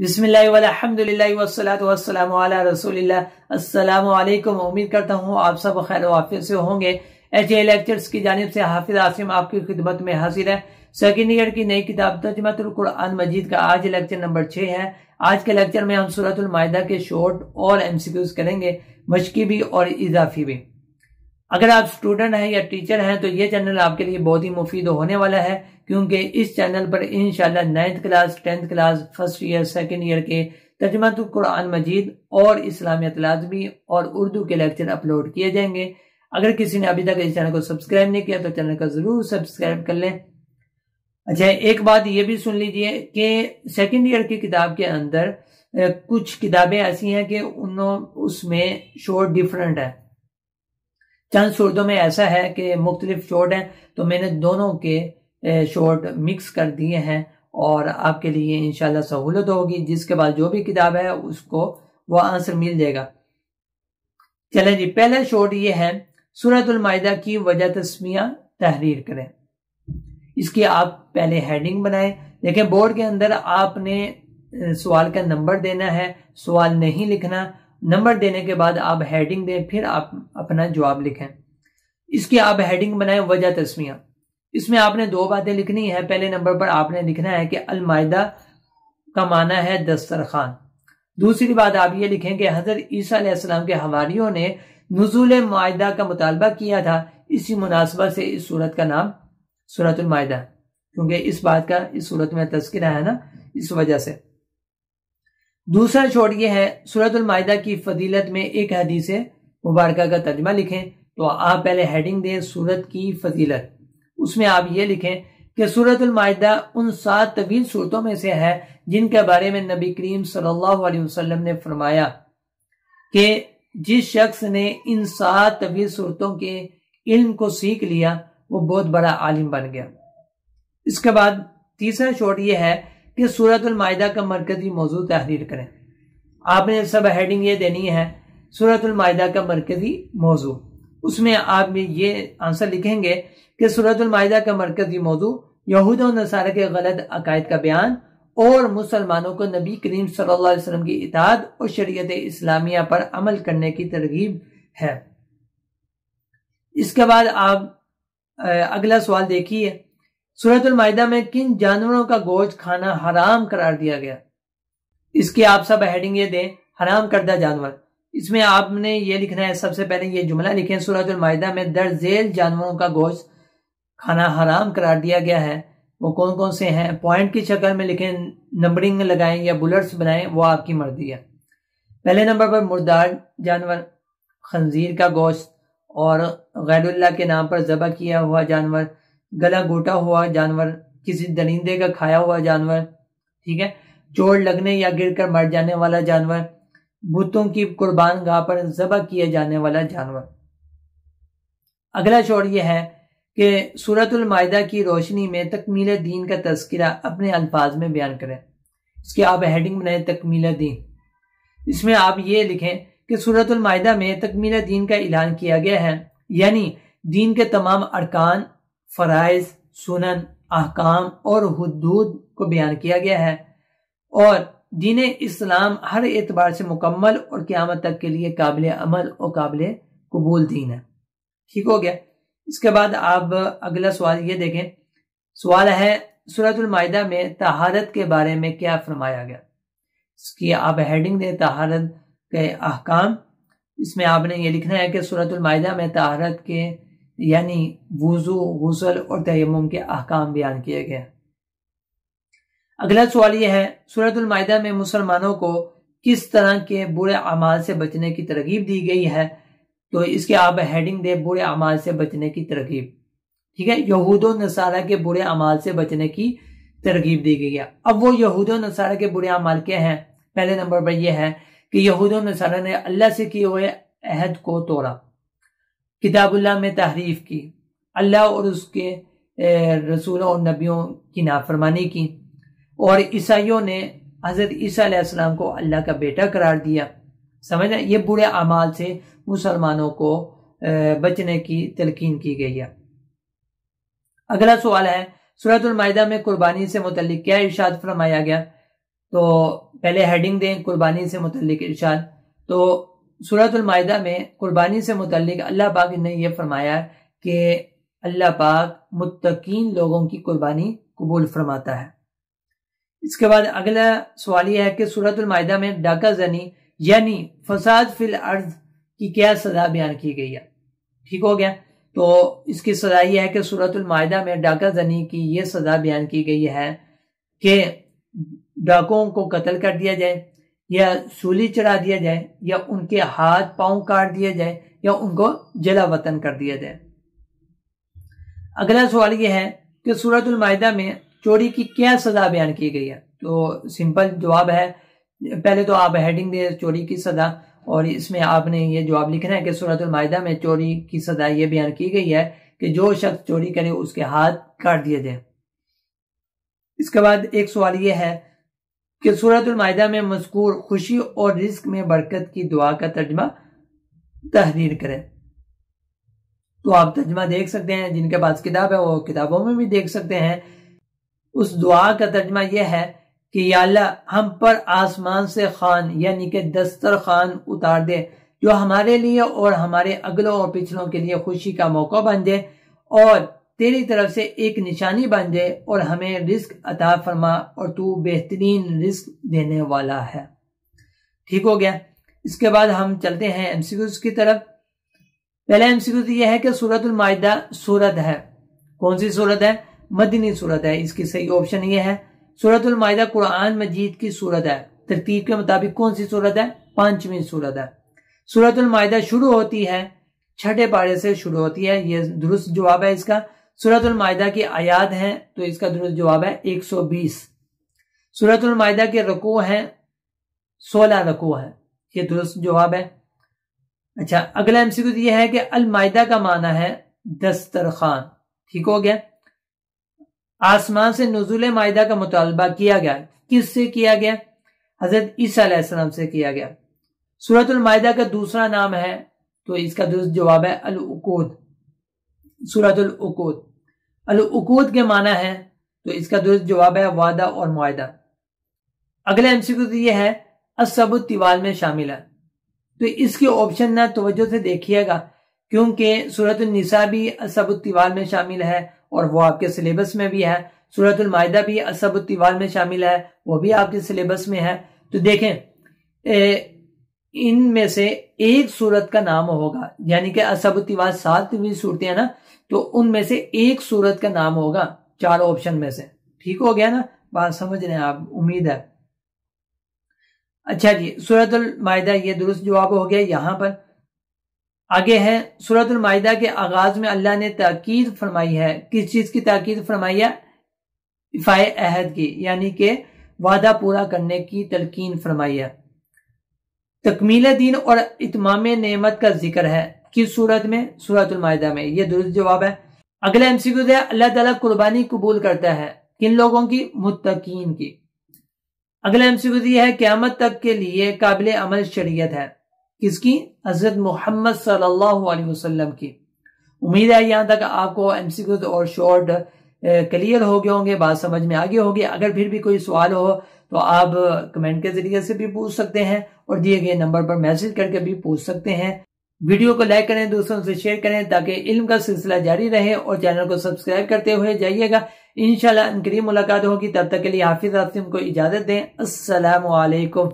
बिस्मिल्लाम उम्मीद करता हूँ आप सब खैर वाफिर से होंगे एच ए लेक्चर्स की जानब से हाफिज आसिम आपकी खिदमत में हाजिर है सेकेंड ईयर की नई किताब तर्जमतुल्कुरान मजीद का आज लेक्चर नंबर छः है आज के लेक्चर में हम सूरतुलमाहिदा के शॉर्ट और एम सी क्यूज करेंगे मशकी भी और इजाफी भी अगर आप स्टूडेंट हैं या टीचर हैं तो ये चैनल आपके लिए बहुत ही मुफीद होने वाला है क्योंकि इस चैनल पर इनशाला ninth class tenth class first year second year के तर्जमत कुरान मजीद और इस्लामी लाजमी और उर्दू के लेक्चर अपलोड किए जाएंगे अगर किसी ने अभी तक इस चैनल को सब्सक्राइब नहीं किया तो चैनल को जरूर सब्सक्राइब कर लें अच्छा एक बात ये भी सुन लीजिए कि सेकेंड ईयर की किताब के अंदर कुछ किताबें ऐसी हैं कि उन उसमें शोर डिफरेंट है चंद सूरतों में ऐसा है कि मुख्तलिफ शॉर्ट हैं तो मैंने दोनों के शॉर्ट मिक्स कर दिए हैं और आपके लिए इन सहूलत होगी जिसके बाद जो भी किताब है उसको वो आंसर मिल जाएगा चले जी पहला शॉर्ट ये है सूरतमायदा की वजह तस्मिया तहरीर करें इसकी आप पहले हेडिंग बनाएं देखें बोर्ड के अंदर आपने सवाल का नंबर देना है सवाल नहीं लिखना नंबर देने के बाद आप हेडिंग दें फिर आप अपना जवाब लिखें इसकी आप हेडिंग बनाएं वजह तस्मिया इसमें आपने दो बातें लिखनी है पहले नंबर पर आपने लिखना है कि अलमायदा का माना है दस्तरखान दूसरी बात आप ये लिखें कि हजरत ईसा के हमारियों ने नजूल माह का मुतालबा किया था इसी मुनासबत से इस सूरत का नाम सूरतमाहा क्योंकि इस बात का इस सूरत में तस्करा है ना इस वजह से दूसरा शॉर्ट ये है सूरतमायदा की फजीलत में एक हदीस मुबारक का तर्जमा लिखें तो आप पहले हेडिंग दें सूरत की फजीलत उसमें आप ये लिखें कि सूरतमायदा उन सात तवील सूरतों में से है जिनके बारे में नबी करीम सल्लल्लाहु अलैहि वसल्लम ने फरमाया कि जिस शख्स ने इन सात तवील सूरतों के इल्म को सीख लिया वो बहुत बड़ा आलिम बन गया इसके बाद तीसरा शोट यह है कि अलमायदा का मरकजी मौजू तहरीर करें आपने सब हेडिंग ये देनी है अलमायदा का मरकजी मौजू उसमें आप ये आंसर लिखेंगे कि अलमायदा का मरकजी मौजू यहूद नसारा के गलत अकायद का बयान और मुसलमानों को नबी करीम सल्लल्लाहु अलैहि वसल्लम की इताद और शरीयत इस्लामिया पर अमल करने की तरगीब है इसके बाद आप अगला सवाल देखिए सूरत माहिदा में किन जानवरों का गोश्त खाना हराम करार दिया गया इसकी आप सब हेडिंग ये दें हराम करदा जानवर इसमें आपने ये लिखना है सबसे पहले ये जुमला लिखे सूरत माहिदा में जेल जानवरों का गोश्त खाना हराम करार दिया गया है वो कौन कौन से हैं पॉइंट की शक्ल में लिखें नंबरिंग लगाएं या बुलेट्स बनाएं वो आपकी मर्जी है पहले नंबर पर मुर्दार जानवर खंजीर का गोश्त और गैरुल्ला के नाम पर जबा किया हुआ जानवर गला गोटा हुआ जानवर किसी दरिंदे का खाया हुआ जानवर ठीक है चोट लगने या गिरकर मर जाने वाला जानवर भूतों की कुर्बान गाह पर जबा किए जाने वाला जानवर अगला शोर यह है कि सूरतुल मायदा की रोशनी में तकमील दीन का तस्करा अपने अल्फाज में बयान करें इसकी आप हेडिंग बनाए तकमील दीन इसमें आप ये लिखें कि सूरतुल मायदा में तकमील दीन का ऐलान किया गया है यानी दीन के तमाम अरकान फ़रज़ सुनन अहकाम और हदूद को बयान किया गया है और दीन इस्लाम हर एतबार से मुकम्मल और क़्यामत तक के लिए काबिल अमल और काबिल कबूल दीन है ठीक हो गया इसके बाद आप अगला सवाल ये देखें सवाल है सूरतमादा में तहारत के बारे में क्या फरमाया गया इसकी आप हेडिंग दें तहारत के अहकाम इसमें आपने ये लिखना है कि सूरतमादा में तहारत के यानी वज़ू गसल और तयम के अहकाम बयान किए गए अगला सवाल यह है सूरत में मुसलमानों को किस तरह के बुरे अमाल से बचने की तरगीब दी गई है तो इसके आप हेडिंग दे बुरे अमाल से बचने की तरगीब ठीक है यहूद नसारा के बुरे अमाल से बचने की तरगीब दी गई है अब वो यहूद नसारा के बुरे अमाल क्या हैं पहले नंबर पर यह है कि यहूद नसारा ने अल्लाह से किए हुए अहद को तोड़ा किताबुल्ला में तहरीफ की अल्लाह और उसके रसूलों और नबियों की नाफरमानी की और ईसाइयों ने हज़रत ईसा को अल्लाह का बेटा करार दिया समझना ये बुरे अमाल से मुसलमानों को बचने की तलकीन की गई है अगला सवाल है सूरतमायदा में कुर्बानी से मुतल क्या इर्शाद फरमाया गया तो पहले हेडिंग दें कुर्बानी से मुतल इर्शाद तो सूरतमायदा में कुर्बानी से मुतलिक अल्लाह पाक ने यह फरमाया कि अल्लाह पाक मुतकीन लोगों की कुर्बानी कबूल फरमाता है इसके बाद अगला सवाल यह है कि सूरतमायदा में डाका जनी यानी फसाद फिल अर्ज की क्या सजा बयान की गई है ठीक हो गया तो इसकी सजा यह है कि सूरतमायदा में डाका जनी की यह सजा बयान की गई है कि डाकों को कत्ल कर दिया जाए या सूली चढ़ा दिया जाए या उनके हाथ पांव काट दिया जाए या उनको जला वतन कर दिया जाए अगला सवाल यह है कि सूरतुल माहिदा में चोरी की क्या सजा बयान की गई है तो सिंपल जवाब है पहले तो आप हेडिंग दें चोरी की सजा और इसमें आपने ये जवाब लिखना है कि सूरत माहिदा में चोरी की सजा ये बयान की गई है कि जो शख्स चोरी करे उसके हाथ काट दिए जाए इसके बाद एक सवाल यह है कि सूरत में मजकूर खुशी और रिस्क में बरकत की दुआ का तर्जमा तहरीर करें तो आप तर्जमा देख सकते हैं जिनके पास किताब है वो किताबों में भी देख सकते हैं उस दुआ का तर्जमा यह है कि याल्ला हम पर आसमान से खान यानी कि दस्तर खान उतार दे जो हमारे लिए और हमारे अगलों और पिछलों के लिए खुशी का मौका बन दे और तेरी तरफ से एक निशानी बन जाए और हमें रिस्क अता फरमा और तू बेहतरीन रिस्क देने वाला है ठीक हो गया इसके बाद हम चलते हैं एमसीक्यूज की तरफ पहला एमसीक्यूज यह है कि सूरत उलमायदा सूरत है कौन सी सूरत है मदनी सूरत है इसकी सही ऑप्शन ये है सूरत उलमायदा कुरान मजीद की सूरत है तरतीब के मुताबिक कौन सी सूरत है पांचवी सूरत है सूरत उलमायदा शुरू होती है छठे पारे से शुरू होती है ये दुरुस्त जवाब है इसका सूरतमायदा की आयात हैं तो इसका दुरुस्त जवाब है 120 सूरतमायदा के रकू हैं 16 रको है ये दुरुस्त जवाब है अच्छा अगला एमसीक्यू तो ये है कि अलमायदा का माना है दस्तरखान ठीक हो गया आसमान से नजुल मायदा का मुतालबा किया गया किससे किया गया हजरत ईसा से किया गया सूरतमायदा का दूसरा नाम है तो इसका दुरुस्त जवाब है अलकूद सूरतुल उकूद अल के माना है तो इसका दुरुस्त जवाब है वादा और मुआदा अगले एमसीक्यू तो यह है असब तिवाल में शामिल है तो इसके ऑप्शन ना तोज्जो से देखिएगा क्योंकि सूरत निसा भी असब तिवाल में शामिल है और वो आपके सिलेबस में भी है सूरत भी असब तिवाल में शामिल है वो भी आपके सिलेबस में है तो देखें इनमें से एक सूरत का नाम होगा यानी कि असबतिवा सातवीं सूरत है ना तो उनमें से एक सूरत का नाम होगा चार ऑप्शन में से ठीक हो गया ना बात समझ रहे हैं आप उम्मीद है अच्छा जी सूरत माहिदा ये दुरुस्त जवाब हो गया यहां पर आगे है सूरतुल माहिदा के आगाज में अल्लाह ने ताकीद फरमाई है किस चीज की ताकीद फरमाई है इफाए अहद की यानी के वादा पूरा करने की तलकीन फरमाई है तकमील दीन और इतमाम नमत का जिक्र है किस सूरत में सूरतमायदा में यह दुरुस्त जवाब है अगला एमसीक्यू है अल्लाह ताला कुर्बानी कबूल करता है किन लोगों की मुतकीन की अगला एमसीक्यू यह है क्यामत तक के लिए काबिल अमल शरीयत है किसकी हजरत मोहम्मद सल्लल्लाहु अलैहि वसल्लम की उम्मीद है यहाँ तक आपको एमसीक्यूज और शॉर्ट क्लियर हो गए होंगे बात समझ में आगे होगी अगर फिर भी कोई सवाल हो तो आप कमेंट के जरिए से भी पूछ सकते हैं और दिए गए नंबर पर मैसेज करके भी पूछ सकते हैं वीडियो को लाइक करें दोस्तों से शेयर करें ताकि इल्म का सिलसिला जारी रहे और चैनल को सब्सक्राइब करते हुए जाइएगा इनशाला करीब मुलाकात होगी तब तक के लिए हाफिज आसिम को इजाजत दें असलम